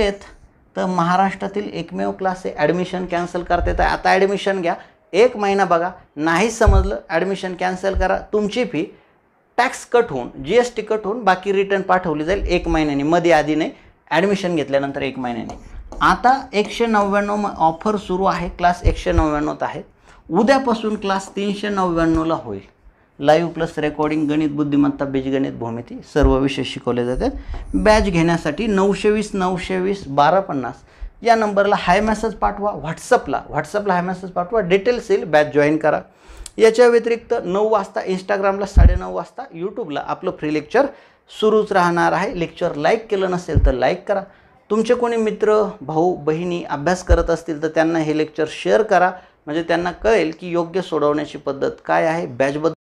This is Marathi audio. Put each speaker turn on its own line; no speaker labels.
तर महाराष्ट्रातील एकमेव क्लास आहे ॲडमिशन कॅन्सल करता येतं आता ॲडमिशन घ्या एक महिना बघा नाही समजलं ॲडमिशन कॅन्सल करा तुमची फी टॅक्स कट होऊन जी एस टी कट होऊन बाकी रिटर्न पाठवली जाईल एक महिन्याने मध्ये आधी नाही ॲडमिशन घेतल्यानंतर एक महिन्याने आता एकशे नव्याण्णव ऑफर सुरू आहे क्लास एकशे नव्याण्णवत आहे उद्यापासून क्लास तीनशे नव्याण्णवला होईल लाईव्ह प्लस रेकॉर्डिंग गणित बुद्धिमत्ता बीजगणित भूमिती सर्व विषय शिकवले जातात बॅच घेण्यासाठी नऊशे वीस नऊशे वीस बारा पन्नास या नंबरला हाय मेसेज पाठवा व्हॉट्सअपला व्हॉट्सअपला हाय मेसेज पाठवा डिटेल्स येईल बॅच जॉईन करा याच्या व्यतिरिक्त नऊ वाजता इंस्टाग्रामला साडेनऊ वाजता यूट्यूबला आपलं फ्री लेक्चर सुरूच राहणार आहे लेक्चर लाईक केलं नसेल तर लाईक करा तुमचे कोणी मित्र भाऊ बहिणी अभ्यास करत असतील तर त्यांना हे लेक्चर शेअर करा म्हणजे त्यांना कळेल की योग्य सोडवण्याची पद्धत काय आहे बॅचबद्दल